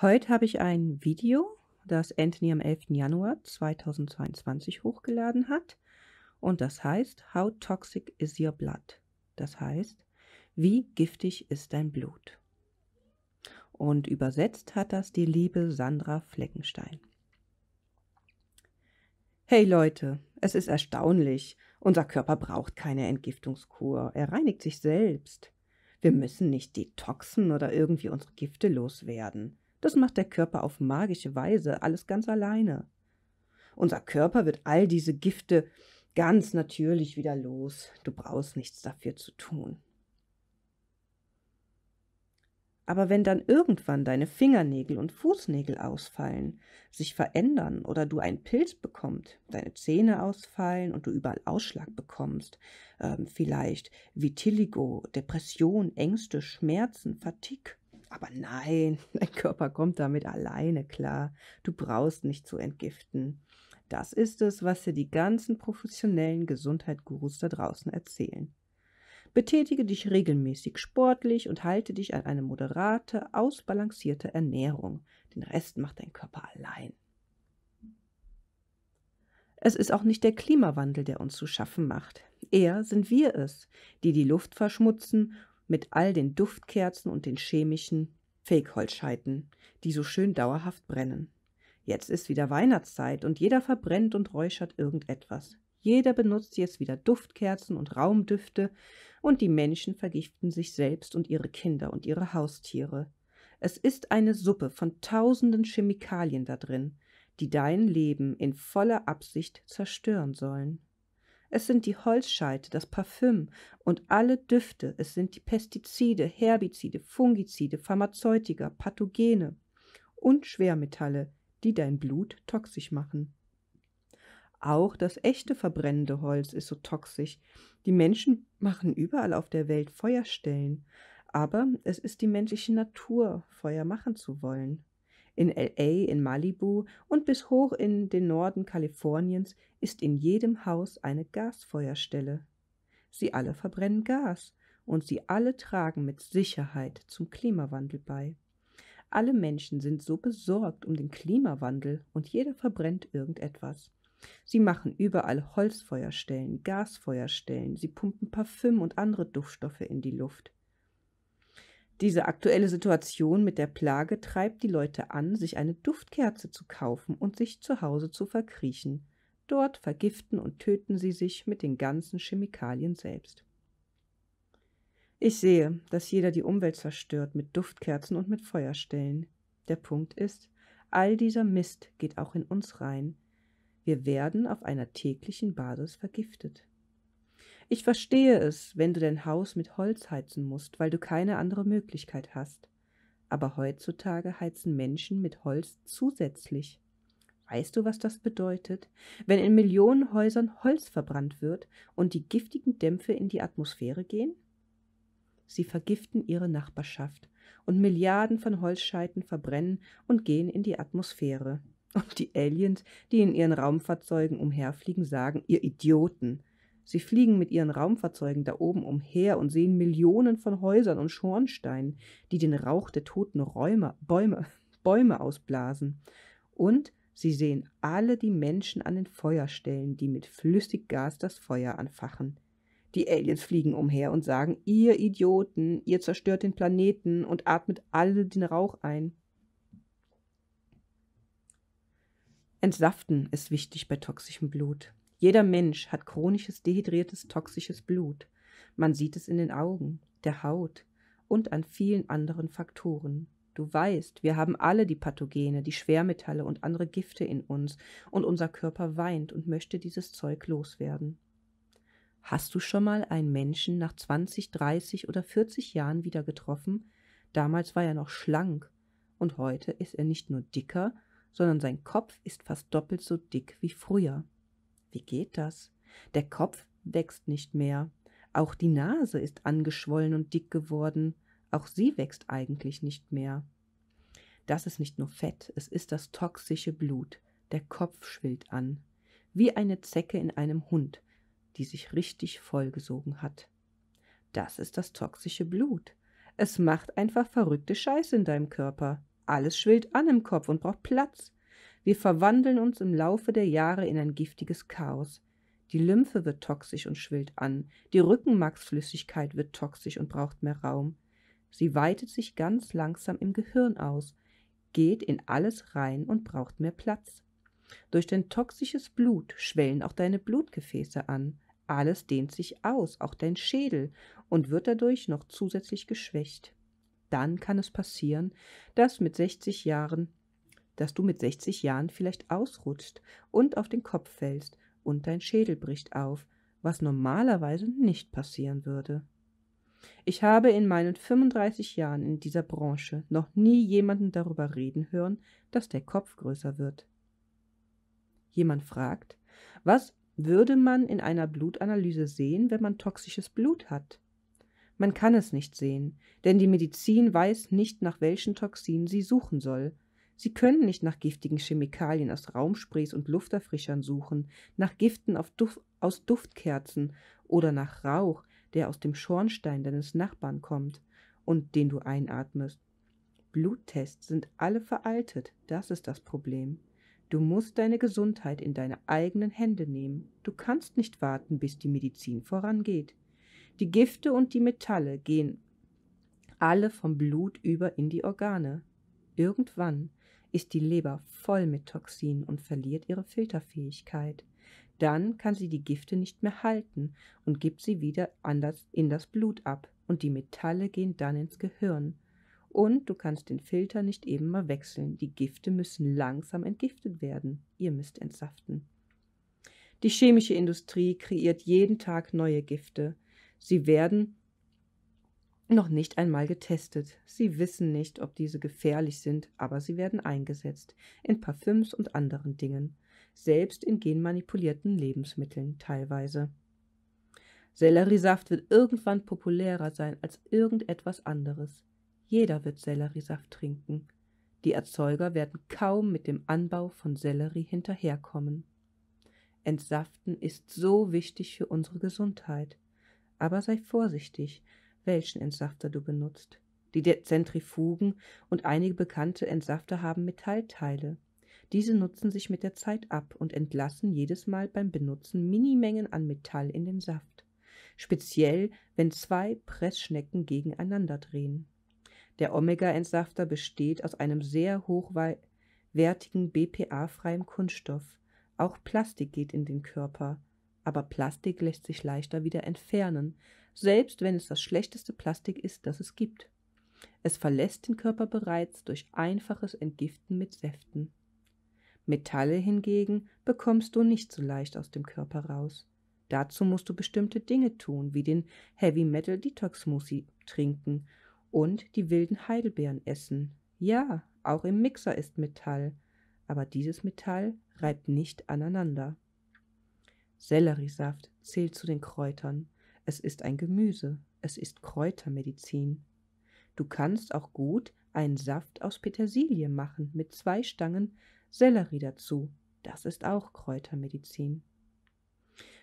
Heute habe ich ein Video, das Anthony am 11. Januar 2022 hochgeladen hat. Und das heißt, How toxic is your blood? Das heißt, wie giftig ist dein Blut? Und übersetzt hat das die liebe Sandra Fleckenstein. Hey Leute, es ist erstaunlich. Unser Körper braucht keine Entgiftungskur. Er reinigt sich selbst. Wir müssen nicht detoxen oder irgendwie unsere Gifte loswerden. Das macht der Körper auf magische Weise, alles ganz alleine. Unser Körper wird all diese Gifte ganz natürlich wieder los. Du brauchst nichts dafür zu tun. Aber wenn dann irgendwann deine Fingernägel und Fußnägel ausfallen, sich verändern oder du einen Pilz bekommst, deine Zähne ausfallen und du überall Ausschlag bekommst, ähm, vielleicht Vitiligo, Depression, Ängste, Schmerzen, Fatigue, aber nein, dein Körper kommt damit alleine klar. Du brauchst nicht zu entgiften. Das ist es, was dir die ganzen professionellen Gesundheitsgurus da draußen erzählen. Betätige dich regelmäßig sportlich und halte dich an eine moderate, ausbalancierte Ernährung. Den Rest macht dein Körper allein. Es ist auch nicht der Klimawandel, der uns zu schaffen macht. Eher sind wir es, die die Luft verschmutzen mit all den Duftkerzen und den chemischen Fake-Holzscheiten, die so schön dauerhaft brennen. Jetzt ist wieder Weihnachtszeit und jeder verbrennt und räuchert irgendetwas. Jeder benutzt jetzt wieder Duftkerzen und Raumdüfte und die Menschen vergiften sich selbst und ihre Kinder und ihre Haustiere. Es ist eine Suppe von tausenden Chemikalien da drin, die dein Leben in voller Absicht zerstören sollen. Es sind die Holzscheite, das Parfüm und alle Düfte. Es sind die Pestizide, Herbizide, Fungizide, Pharmazeutika, Pathogene und Schwermetalle, die dein Blut toxisch machen. Auch das echte verbrennende Holz ist so toxisch. Die Menschen machen überall auf der Welt Feuerstellen, aber es ist die menschliche Natur, Feuer machen zu wollen in LA, in Malibu und bis hoch in den Norden Kaliforniens ist in jedem Haus eine Gasfeuerstelle. Sie alle verbrennen Gas und sie alle tragen mit Sicherheit zum Klimawandel bei. Alle Menschen sind so besorgt um den Klimawandel und jeder verbrennt irgendetwas. Sie machen überall Holzfeuerstellen, Gasfeuerstellen, sie pumpen Parfüm und andere Duftstoffe in die Luft. Diese aktuelle Situation mit der Plage treibt die Leute an, sich eine Duftkerze zu kaufen und sich zu Hause zu verkriechen. Dort vergiften und töten sie sich mit den ganzen Chemikalien selbst. Ich sehe, dass jeder die Umwelt zerstört mit Duftkerzen und mit Feuerstellen. Der Punkt ist, all dieser Mist geht auch in uns rein. Wir werden auf einer täglichen Basis vergiftet. Ich verstehe es, wenn du dein Haus mit Holz heizen musst, weil du keine andere Möglichkeit hast. Aber heutzutage heizen Menschen mit Holz zusätzlich. Weißt du, was das bedeutet? Wenn in Millionen Häusern Holz verbrannt wird und die giftigen Dämpfe in die Atmosphäre gehen? Sie vergiften ihre Nachbarschaft und Milliarden von Holzscheiten verbrennen und gehen in die Atmosphäre. Und die Aliens, die in ihren Raumfahrzeugen umherfliegen, sagen, ihr Idioten, Sie fliegen mit ihren Raumfahrzeugen da oben umher und sehen Millionen von Häusern und Schornsteinen, die den Rauch der toten Räume, Bäume, Bäume ausblasen. Und sie sehen alle die Menschen an den Feuerstellen, die mit Flüssiggas das Feuer anfachen. Die Aliens fliegen umher und sagen, ihr Idioten, ihr zerstört den Planeten und atmet alle den Rauch ein. Entsaften ist wichtig bei toxischem Blut. Jeder Mensch hat chronisches, dehydriertes, toxisches Blut. Man sieht es in den Augen, der Haut und an vielen anderen Faktoren. Du weißt, wir haben alle die Pathogene, die Schwermetalle und andere Gifte in uns, und unser Körper weint und möchte dieses Zeug loswerden. Hast du schon mal einen Menschen nach 20, 30 oder 40 Jahren wieder getroffen? Damals war er noch schlank und heute ist er nicht nur dicker, sondern sein Kopf ist fast doppelt so dick wie früher. Wie geht das? Der Kopf wächst nicht mehr. Auch die Nase ist angeschwollen und dick geworden. Auch sie wächst eigentlich nicht mehr. Das ist nicht nur Fett, es ist das toxische Blut. Der Kopf schwillt an. Wie eine Zecke in einem Hund, die sich richtig vollgesogen hat. Das ist das toxische Blut. Es macht einfach verrückte Scheiße in deinem Körper. Alles schwillt an im Kopf und braucht Platz. Wir verwandeln uns im Laufe der Jahre in ein giftiges Chaos. Die Lymphe wird toxisch und schwillt an. Die Rückenmarksflüssigkeit wird toxisch und braucht mehr Raum. Sie weitet sich ganz langsam im Gehirn aus, geht in alles rein und braucht mehr Platz. Durch dein toxisches Blut schwellen auch deine Blutgefäße an. Alles dehnt sich aus, auch dein Schädel, und wird dadurch noch zusätzlich geschwächt. Dann kann es passieren, dass mit 60 Jahren dass du mit 60 Jahren vielleicht ausrutscht und auf den Kopf fällst und dein Schädel bricht auf, was normalerweise nicht passieren würde. Ich habe in meinen 35 Jahren in dieser Branche noch nie jemanden darüber reden hören, dass der Kopf größer wird. Jemand fragt, was würde man in einer Blutanalyse sehen, wenn man toxisches Blut hat? Man kann es nicht sehen, denn die Medizin weiß nicht, nach welchen Toxinen sie suchen soll, Sie können nicht nach giftigen Chemikalien aus Raumsprays und Lufterfrischern suchen, nach Giften Duft, aus Duftkerzen oder nach Rauch, der aus dem Schornstein deines Nachbarn kommt und den du einatmest. Bluttests sind alle veraltet, das ist das Problem. Du musst deine Gesundheit in deine eigenen Hände nehmen. Du kannst nicht warten, bis die Medizin vorangeht. Die Gifte und die Metalle gehen alle vom Blut über in die Organe. Irgendwann, ist die Leber voll mit Toxin und verliert ihre Filterfähigkeit, dann kann sie die Gifte nicht mehr halten und gibt sie wieder anders in das Blut ab und die Metalle gehen dann ins Gehirn. Und du kannst den Filter nicht eben mal wechseln. Die Gifte müssen langsam entgiftet werden. Ihr müsst entsaften. Die chemische Industrie kreiert jeden Tag neue Gifte. Sie werden noch nicht einmal getestet. Sie wissen nicht, ob diese gefährlich sind, aber sie werden eingesetzt in Parfüms und anderen Dingen, selbst in genmanipulierten Lebensmitteln teilweise. Selleriesaft wird irgendwann populärer sein als irgendetwas anderes. Jeder wird Selleriesaft trinken. Die Erzeuger werden kaum mit dem Anbau von Sellerie hinterherkommen. Entsaften ist so wichtig für unsere Gesundheit. Aber sei vorsichtig, welchen Entsafter du benutzt. Die Zentrifugen und einige bekannte Entsafter haben Metallteile. Diese nutzen sich mit der Zeit ab und entlassen jedes Mal beim Benutzen Minimengen an Metall in den Saft. Speziell, wenn zwei Pressschnecken gegeneinander drehen. Der Omega-Entsafter besteht aus einem sehr hochwertigen BPA-freien Kunststoff. Auch Plastik geht in den Körper aber Plastik lässt sich leichter wieder entfernen, selbst wenn es das schlechteste Plastik ist, das es gibt. Es verlässt den Körper bereits durch einfaches Entgiften mit Säften. Metalle hingegen bekommst du nicht so leicht aus dem Körper raus. Dazu musst du bestimmte Dinge tun, wie den Heavy Metal Detox Smoothie trinken und die wilden Heidelbeeren essen. Ja, auch im Mixer ist Metall, aber dieses Metall reibt nicht aneinander. Selleriesaft zählt zu den Kräutern. Es ist ein Gemüse. Es ist Kräutermedizin. Du kannst auch gut einen Saft aus Petersilie machen mit zwei Stangen Sellerie dazu. Das ist auch Kräutermedizin.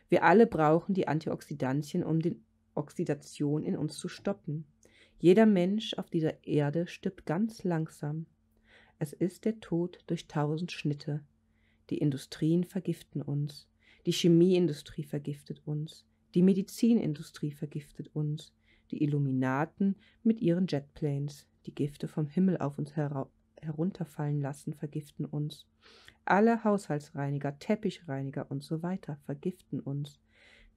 Wir alle brauchen die Antioxidantien, um die Oxidation in uns zu stoppen. Jeder Mensch auf dieser Erde stirbt ganz langsam. Es ist der Tod durch tausend Schnitte. Die Industrien vergiften uns. Die Chemieindustrie vergiftet uns, die Medizinindustrie vergiftet uns, die Illuminaten mit ihren Jetplanes, die Gifte vom Himmel auf uns herunterfallen lassen, vergiften uns. Alle Haushaltsreiniger, Teppichreiniger und so weiter vergiften uns.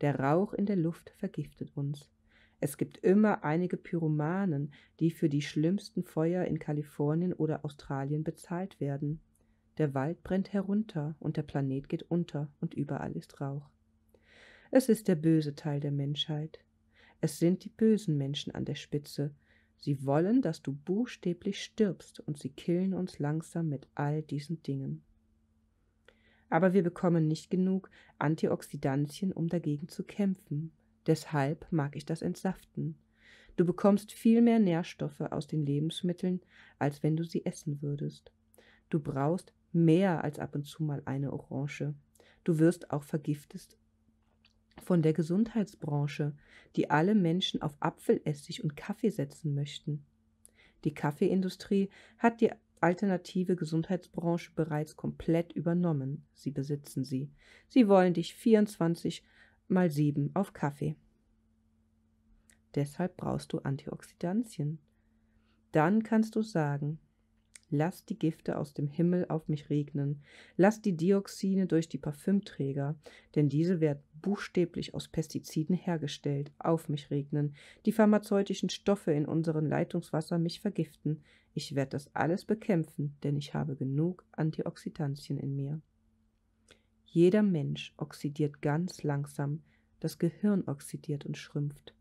Der Rauch in der Luft vergiftet uns. Es gibt immer einige Pyromanen, die für die schlimmsten Feuer in Kalifornien oder Australien bezahlt werden. Der Wald brennt herunter und der Planet geht unter und überall ist Rauch. Es ist der böse Teil der Menschheit. Es sind die bösen Menschen an der Spitze. Sie wollen, dass du buchstäblich stirbst und sie killen uns langsam mit all diesen Dingen. Aber wir bekommen nicht genug Antioxidantien, um dagegen zu kämpfen. Deshalb mag ich das Entsaften. Du bekommst viel mehr Nährstoffe aus den Lebensmitteln, als wenn du sie essen würdest. Du brauchst mehr als ab und zu mal eine Orange. Du wirst auch vergiftet von der Gesundheitsbranche, die alle Menschen auf Apfelessig und Kaffee setzen möchten. Die Kaffeeindustrie hat die alternative Gesundheitsbranche bereits komplett übernommen. Sie besitzen sie. Sie wollen dich 24 mal 7 auf Kaffee. Deshalb brauchst du Antioxidantien. Dann kannst du sagen, Lass die Gifte aus dem Himmel auf mich regnen. Lass die Dioxine durch die Parfümträger, denn diese werden buchstäblich aus Pestiziden hergestellt, auf mich regnen. Die pharmazeutischen Stoffe in unseren Leitungswasser mich vergiften. Ich werde das alles bekämpfen, denn ich habe genug Antioxidantien in mir. Jeder Mensch oxidiert ganz langsam, das Gehirn oxidiert und schrumpft.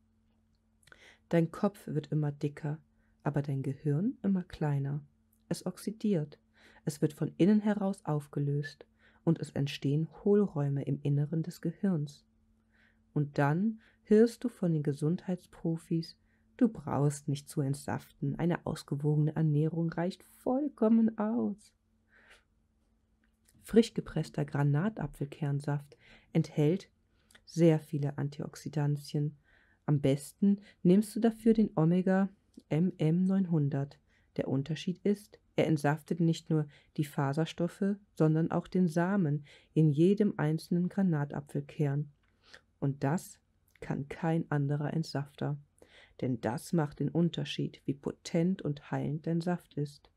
Dein Kopf wird immer dicker, aber dein Gehirn immer kleiner es oxidiert, es wird von innen heraus aufgelöst und es entstehen Hohlräume im Inneren des Gehirns. Und dann hörst du von den Gesundheitsprofis, du brauchst nicht zu entsaften, eine ausgewogene Ernährung reicht vollkommen aus. Frisch gepresster Granatapfelkernsaft enthält sehr viele Antioxidantien. Am besten nimmst du dafür den Omega MM900, der Unterschied ist, er entsaftet nicht nur die Faserstoffe, sondern auch den Samen in jedem einzelnen Granatapfelkern. Und das kann kein anderer Entsafter. Denn das macht den Unterschied, wie potent und heilend dein Saft ist.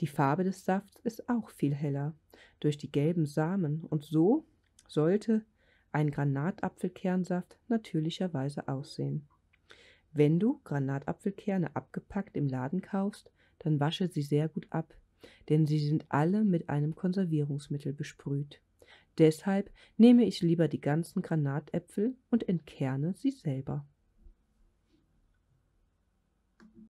Die Farbe des Safts ist auch viel heller durch die gelben Samen und so sollte ein Granatapfelkernsaft natürlicherweise aussehen. Wenn du Granatapfelkerne abgepackt im Laden kaufst, dann wasche sie sehr gut ab, denn sie sind alle mit einem Konservierungsmittel besprüht. Deshalb nehme ich lieber die ganzen Granatäpfel und entkerne sie selber.